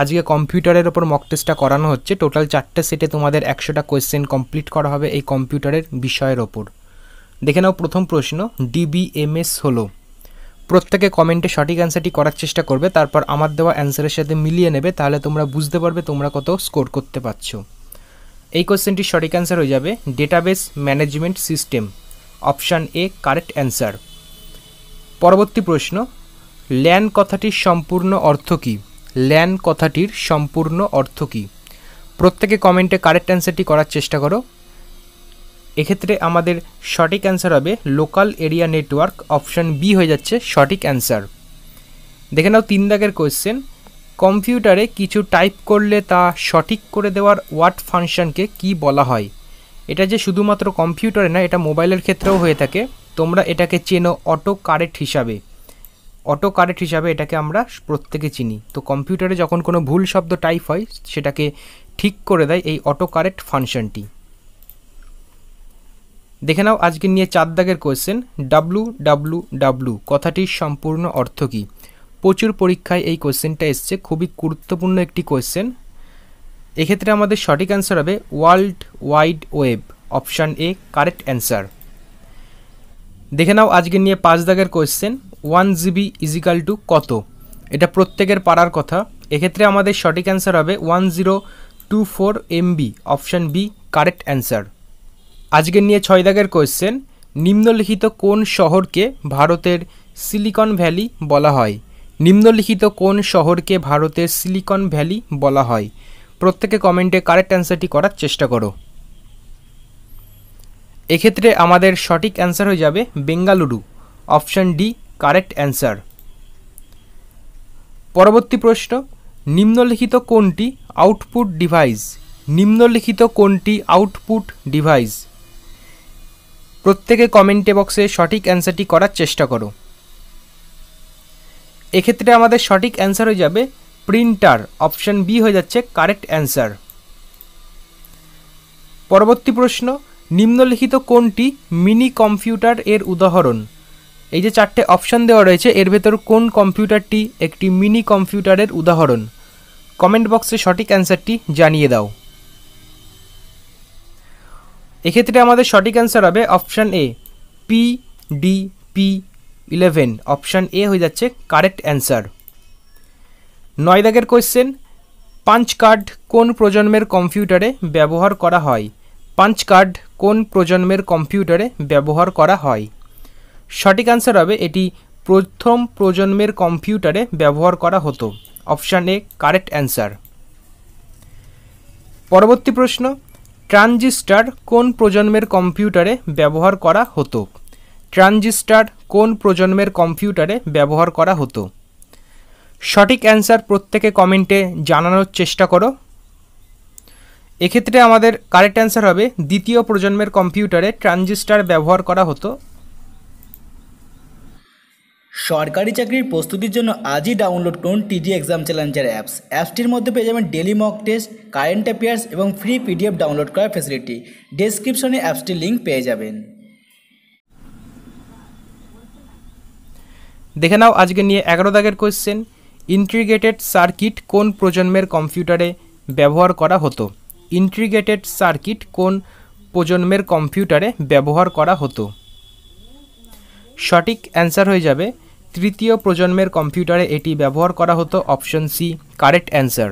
আজকে কম্পিউটারের ওপর মক টেস্টটা করানো হচ্ছে টোটাল চারটে সেটে তোমাদের একশোটা কোয়েশ্চেন কমপ্লিট করা হবে এই কম্পিউটারের বিষয়ের ওপর দেখে নাও প্রথম প্রশ্ন ডিবিএমএস হলো প্রত্যেকে কমেন্টে সঠিক অ্যান্সারটি করার চেষ্টা করবে তারপর আমার দেওয়া অ্যান্সারের সাথে মিলিয়ে নেবে তাহলে তোমরা বুঝতে পারবে তোমরা কত স্কোর করতে পারছ এই কোয়েশ্চেনটির সঠিক অ্যান্সার হয়ে যাবে database management system option A correct answer পরবর্তী প্রশ্ন ল্যান কথাটির সম্পূর্ণ অর্থ কী ল্যান কথাটির সম্পূর্ণ অর্থ কী প্রত্যেকে কমেন্টে কারেক্ট অ্যান্সারটি করার চেষ্টা করো এক্ষেত্রে আমাদের সঠিক অ্যান্সার হবে local area network option B হয়ে যাচ্ছে সঠিক অ্যান্সার দেখে নাও তিন দাগের কোয়েশ্চেন কম্পিউটারে কিছু টাইপ করলে তা সঠিক করে দেওয়ার ওয়ার্ড ফাংশনকে কি বলা হয় এটা যে শুধুমাত্র কম্পিউটারে না এটা মোবাইলের ক্ষেত্রেও হয়ে থাকে তোমরা এটাকে চেনো অটো কারেক্ট হিসাবে অটো কারেক্ট হিসাবে এটাকে আমরা প্রত্যেকে চিনি তো কম্পিউটারে যখন কোনো ভুল শব্দ টাইপ হয় সেটাকে ঠিক করে দেয় এই অটো কারেক্ট ফাংশনটি দেখে নাও আজকে নিয়ে চার দাগের কোয়েশ্চেন ডাব্লু ডাব্লু ডাব্লু কথাটির সম্পূর্ণ অর্থ কী প্রচুর পরীক্ষায় এই কোয়েশ্চেনটা এসছে খুবই গুরুত্বপূর্ণ একটি কোয়েশ্চেন এক্ষেত্রে আমাদের সঠিক অ্যান্সার হবে world wide web option A correct answer দেখে নাও আজকে নিয়ে পাঁচ দাগের question one GB is equal to কত এটা প্রত্যেকের পাড়ার কথা এক্ষেত্রে আমাদের সঠিক অ্যান্সার হবে one zero two four MB option B correct answer আজকের নিয়ে ছয় দাগের কোয়েশ্চেন নিম্নলিখিত কোন শহরকে ভারতের সিলিকন ভ্যালি বলা হয় নিম্নলিখিত কোন শহরকে ভারতের সিলিকন ভ্যালি বলা হয় প্রত্যেকে কমেন্টে কারেক্ট অ্যান্সারটি করার চেষ্টা করো এক্ষেত্রে আমাদের সঠিক অ্যান্সার হয়ে যাবে Bengaluru option D correct answer পরবর্তী প্রশ্ন নিম্নলিখিত কোনটি আউটপুট ডিভাইস নিম্নলিখিত কোনটি আউটপুট ডিভাইস প্রত্যেকে কমেন্টে বক্সে সঠিক অ্যান্সারটি করার চেষ্টা করো এক্ষেত্রে আমাদের সঠিক অ্যান্সার হয়ে যাবে প্রিন্টার অপশান বি হয়ে যাচ্ছে কারেক্ট অ্যান্সার পরবর্তী প্রশ্ন নিম্নলিখিত কোনটি মিনি কম্পিউটার এর উদাহরণ এই যে চারটে অপশান দেওয়া রয়েছে এর ভেতর কোন কম্পিউটারটি একটি মিনি কম্পিউটারের উদাহরণ কমেন্ট বক্সে সঠিক অ্যান্সারটি জানিয়ে দাও এক্ষেত্রে আমাদের সঠিক অ্যান্সার হবে option A P D P eleven option A হয়ে যাচ্ছে কারেক্ট অ্যান্সার নয় দাগের কোয়েশ্চেন পাঞ্চ কার্ড কোন প্রজন্মের কম্পিউটারে ব্যবহার করা হয় পাঞ্চ কার্ড কোন প্রজন্মের কম্পিউটারে ব্যবহার করা হয় সঠিক অ্যান্সার হবে এটি প্রথম প্রজন্মের কম্পিউটারে ব্যবহার করা হতো অপশান এ কারেক্ট অ্যান্সার পরবর্তী প্রশ্ন ট্রানজিস্টার কোন প্রজন্মের কম্পিউটারে ব্যবহার করা হতো ট্রানজিস্টার কোন প্রজন্মের কম্পিউটারে ব্যবহার করা হতো সঠিক অ্যান্সার প্রত্যেকে কমেন্টে জানানোর চেষ্টা করো এক্ষেত্রে আমাদের কারেক্ট অ্যান্সার হবে দ্বিতীয় প্রজন্মের কম্পিউটারে ট্রানজিস্টার ব্যবহার করা হতো সরকারি চাকরির প্রস্তুতির জন্য আজই ডাউনলোড করুন টিজি এক্সাম চ্যালেঞ্জার অ্যাপস অ্যাপসটির মধ্যে পেয়ে যাবেন daily mock test current affairs এবং ফ্রি পিডিএফ ডাউনলোড করার ফেসিলিটি ডিসক্রিপশনে অ্যাপসটির লিঙ্ক পেয়ে যাবেন দেখে নাও আজকে নিয়ে এগারো দাগের কোয়েশ্চেন ইন্ট্রিগেটেড সার্কিট কোন প্রজন্মের কম্পিউটারে ব্যবহার করা হতো ইন্ট্রিগেটেড সার্কিট কোন প্রজন্মের কম্পিউটারে ব্যবহার করা হতো সঠিক অ্যান্সার হয়ে যাবে তৃতীয় প্রজন্মের কম্পিউটারে এটি ব্যবহার করা হতো অপশন সি কারেক্ট অ্যান্সার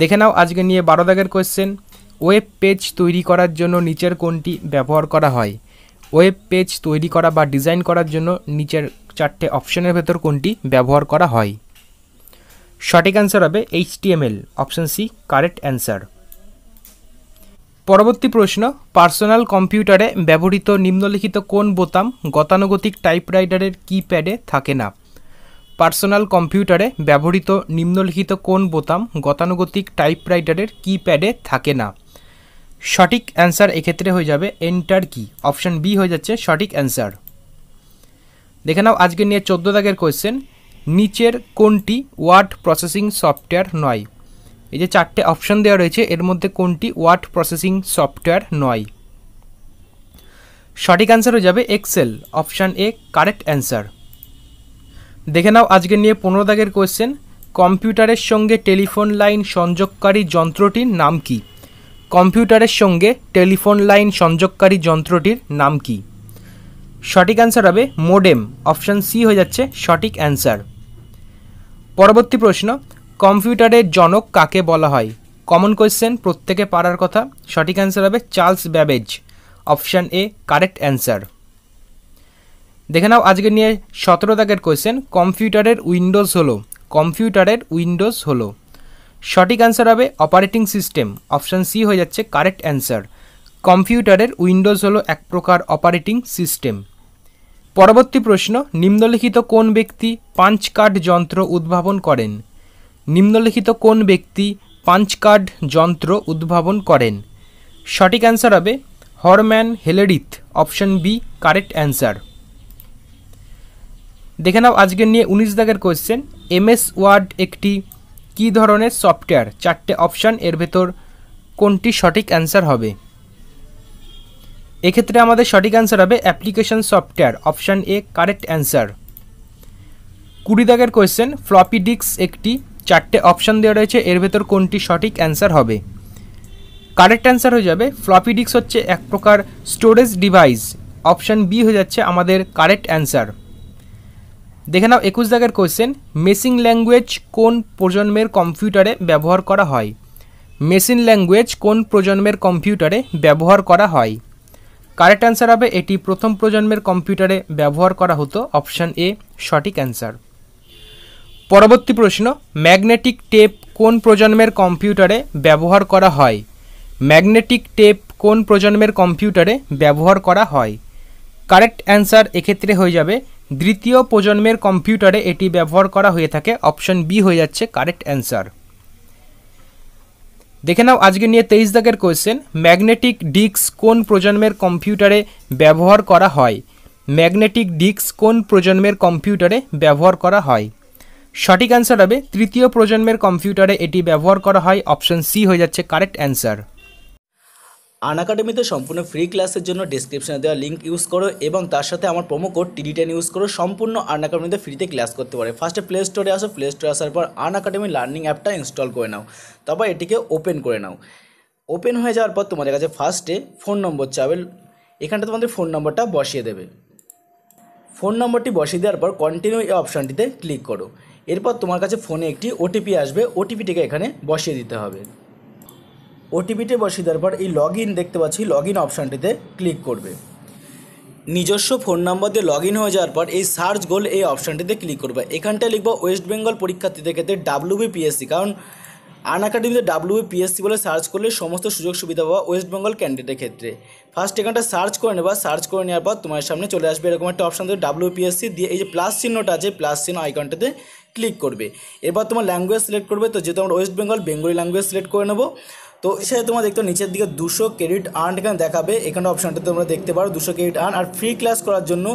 দেখে নাও আজকে নিয়ে বারো দাগের কোয়েশ্চেন ওয়েব পেজ তৈরি করার জন্য নিচের কোনটি ব্যবহার করা হয় ওয়েব পেজ তৈরি করা বা ডিজাইন করার জন্য নিচের চারটে অপশনের ভেতর কোনটি ব্যবহার করা হয় সঠিক অ্যান্সার হবে HTML option C correct answer পরবর্তী প্রশ্ন পার্সোনাল কম্পিউটারে ব্যবহৃত নিম্নলিখিত কোন বোতাম গতানুগতিক টাইপরাইটারের কিপ্যাডে থাকে না পার্সোনাল কম্পিউটারে ব্যবহৃত নিম্নলিখিত কোন বোতাম গতানুগতিক টাইপরাইটারের কিপ্যাডে থাকে না সঠিক অ্যান্সার এক্ষেত্রে হয়ে যাবে এন্টার কি অপশান বি হয়ে যাচ্ছে সঠিক অ্যান্সার দেখে নাও আজকে নিয়ে চোদ্দো দাগের কোয়েশ্চেন নিচের কোনটি ওয়ার্ড প্রসেসিং সফটওয়্যার নয় এই যে চারটে অপশান দেওয়া রয়েছে এর মধ্যে কোনটি ওয়ার্ড প্রসেসিং সফটওয়্যার নয় সঠিক অ্যান্সার হয়ে যাবে Excel option A correct answer দেখে নাও আজকে নিয়ে পনেরো দাগের কোয়েশ্চেন কম্পিউটারের সঙ্গে টেলিফোন লাইন সংযোগকারী যন্ত্রটির নাম কি কম্পিউটারের সঙ্গে টেলিফোন লাইন সংযোগকারী যন্ত্রটির নাম কি সঠিক অ্যান্সার হবে মোডেম অপশান সি হয়ে যাচ্ছে সঠিক অ্যান্সার পরবর্তী প্রশ্ন কম্পিউটারের জনক কাকে বলা হয় কমন কোয়েশ্চেন প্রত্যেকে পারার কথা সঠিক অ্যান্সার হবে Charles Babbage option A correct answer দেখে নাও আজকে নিয়ে সতেরো দাগের কোয়েশ্চেন কম্পিউটারের উইন্ডোজ হলো কম্পিউটারের উইন্ডোজ হলো সঠিক অ্যান্সার হবে অপারেটিং সিস্টেম অপশান সি হয়ে যাচ্ছে কারেক্ট অ্যান্সার কম্পিউটারের উইন্ডোজ হলো এক প্রকার অপারেটিং সিস্টেম পরবর্তী প্রশ্ন নিম্নলিখিত কোন ব্যক্তি পাঞ্চ কার্ড যন্ত্র উদ্ভাবন করেন নিম্নলিখিত কোন ব্যক্তি পাঞ্চ কার্ড যন্ত্র উদ্ভাবন করেন সঠিক অ্যান্সার হবে Herman Hollerith option B correct answer দেখে নাও আজকের নিয়ে উনিশ দাগের কোয়েশ্চেন এমএস ওয়ার্ড একটি কি ধরনের সফটওয়্যার চারটে অপশান এর ভেতর কোনটি সঠিক অ্যান্সার হবে এক্ষেত্রে আমাদের সঠিক অ্যান্সার হবে application software option A correct answer কুড়ি দাগের কোয়েশ্চেন ফ্লপি ডিস্ক একটি চারটে অপশান দেওয়া রয়েছে এর ভেতর কোনটি সঠিক অ্যান্সার হবে কারেক্ট অ্যান্সার হয়ে যাবে ফ্লপি ডিস্ক হচ্ছে এক প্রকার স্টোরেজ ডিভাইস অপশান বি হয়ে যাচ্ছে আমাদের কারেক্ট অ্যান্সার দেখে নাও একুশ দাগের কোয়েশ্চেন মেসিন ল্যাঙ্গুয়েজ কোন প্রজন্মের কম্পিউটারে ব্যবহার করা হয় মেশিন ল্যাঙ্গুয়েজ কোন প্রজন্মের কম্পিউটারে ব্যবহার করা হয় কারেক্ট অ্যান্সার হবে এটি প্রথম প্রজন্মের কম্পিউটারে ব্যবহার করা হতো অপশান এ সঠিক অ্যান্সার পরবর্তী প্রশ্ন ম্যাগনেটিক টেপ কোন প্রজন্মের কম্পিউটারে ব্যবহার করা হয় ম্যাগনেটিক টেপ কোন প্রজন্মের কম্পিউটারে ব্যবহার করা হয় কারেক্ট অ্যান্সার এক্ষেত্রে হয়ে যাবে দ্বিতীয় প্রজন্মের কম্পিউটারে এটি ব্যবহার করা হয়ে থাকে অপশন বি হয়ে যাচ্ছে কারেক্ট অ্যান্সার দেখে নাও আজকে নিয়ে তেইশ দাগের কোয়েশ্চেন ম্যাগনেটিক ডিস্ক কোন প্রজন্মের কম্পিউটারে ব্যবহার করা হয় ম্যাগনেটিক ডিস্ক কোন প্রজন্মের কম্পিউটারে ব্যবহার করা হয় সঠিক অ্যান্সার হবে তৃতীয় প্রজন্মের কম্পিউটারে এটি ব্যবহার করা হয় অপশন সি হয়ে যাচ্ছে কারেক্ট অ্যান্সার আন একাডেমিতে সম্পূর্ণ ফ্রি ক্লাসের জন্য ডিসক্রিপশনে দেওয়া লিঙ্ক ইউজ করো এবং তার সাথে আমার promo code TD ten use করো সম্পূর্ণ আন একাডেমিতে ফ্রিতে ক্লাস করতে পারে ফার্স্টে প্লে স্টোরে আসো প্লে স্টোরে আসার পর আন একাডেমি লার্নিং অ্যাপটা ইনস্টল করে নাও তারপর এটিকে ওপেন করে নাও ওপেন হয়ে যাওয়ার পর তোমাদের কাছে ফার্স্টে ফোন নম্বর চাবে এখানটা তোমাদের ফোন নম্বরটা বসিয়ে দেবে ফোন নম্বরটি বসিয়ে দেওয়ার পর কন্টিনিউ এই অপশানটিতে ক্লিক করো এরপর তোমার কাছে ফোনে একটি ওটিপি আসবে ওটিপিটিকে এখানে বসিয়ে দিতে হবে ওটিপিটি বসিয়ে দেওয়ার পর এই লগ দেখতে পাচ্ছি লগ ইন অপশানটিতে ক্লিক করবে নিজস্ব ফোন নম্বর দিয়ে লগ ইন হয়ে যাওয়ার পর এই সার্চ গোল এই অপশানটিতে ক্লিক করবে এখানটায় লিখবো ওয়েস্ট বেঙ্গল পরীক্ষার্থীদের ক্ষেত্রে ডাব্লিউবিপিএসসি কারণ আন একাডেমিতে ডাব্লিউবিপিএসসি বলে সার্চ করলে সমস্ত সুযোগ সুবিধা পাওয়া ওয়েস্ট বেঙ্গল ক্যান্ডিডেটের ক্ষেত্রে ফার্স্ট এখানটা সার্চ করে নেবা সার্চ করে নেওয়ার পর তোমার সামনে চলে আসবে এরকম একটা অপশান দেবে ডাব্লিউপিএসসি দিয়ে এই যে প্লাস চিহ্নটা আছে প্লাস চিহ্ন আইকনটাতে ক্লিক করবে এবার তোমার ল্যাঙ্গুয়েজ সিলেক্ট করবে তো যেহেতু আমরা ওয়েস্ট বেঙ্গল বেঙ্গলি ল্যাঙ্গুয়েজ সিলেক্ট করে নেবো তো এছাড়া তোমার দেখতে নিচের দিকে দুশো ক্রেডিট আর্ন এখানে দেখাবে এখানে অপশানটা তোমরা দেখতে পারো দুশো ক্রেডিট আর্ন আর ফ্রি ক্লাস করার জন্য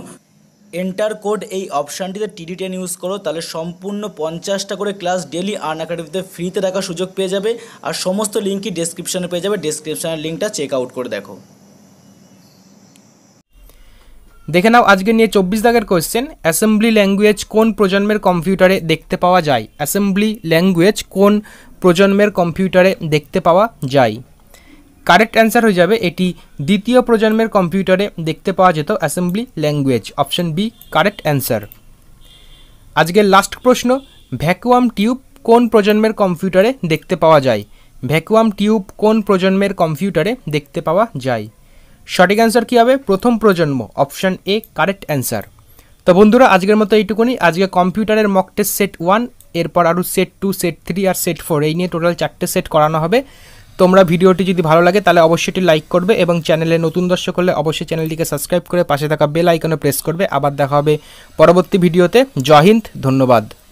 এন্টার কোড এই অপশানটিতে টিডি টেন ইউজ করো তাহলে সম্পূর্ণ পঞ্চাশটা করে ক্লাস ডেলি আর্ন একাডেমিতে ফ্রিতে দেখার সুযোগ পেয়ে যাবে আর সমস্ত লিঙ্কই ডেসক্রিপশানে পেয়ে যাবে ডেসক্রিপশানের লিঙ্কটা চেক আউট করে দেখো দেখে নাও আজকে নিয়ে চব্বিশ দাগের কোয়েশ্চেন অ্যাসেম্বলি ল্যাঙ্গুয়েজ কোন প্রজন্মের কম্পিউটারে দেখতে পাওয়া যায় অ্যাসেম্বলি ল্যাঙ্গুয়েজ কোন প্রজন্মের কম্পিউটারে দেখতে পাওয়া যায় কারেক্ট অ্যান্সার হয়ে যাবে এটি দ্বিতীয় প্রজন্মের কম্পিউটারে দেখতে পাওয়া যেত assembly language option B correct answer আজকের লাস্ট প্রশ্ন ভ্যাকুয়াম টিউব কোন প্রজন্মের কম্পিউটারে দেখতে পাওয়া যায় ভ্যাকুয়াম টিউব কোন প্রজন্মের কম্পিউটারে দেখতে পাওয়া যায় সঠিক অ্যান্সার কী হবে প্রথম প্রজন্ম অপশান এ কারেক্ট অ্যান্সার তো বন্ধুরা আজকের মতো এইটুকুনি আজকে কম্পিউটারের মক টেস্ট সেট ওয়ান এরপর আরও সেট টু সেট থ্রি আর সেট ফোর এই নিয়ে টোটাল চারটে সেট করানো হবে তোমরা ভিডিওটি যদি ভালো লাগে তাহলে অবশ্যই এটি লাইক করবে এবং চ্যানেলে নতুন দর্শক হলে অবশ্যই চ্যানেলটিকে সাবস্ক্রাইব করে পাশে থাকা বেল আইকনে প্রেস করবে আবার দেখা হবে পরবর্তী ভিডিওতে জয় হিন্দ ধন্যবাদ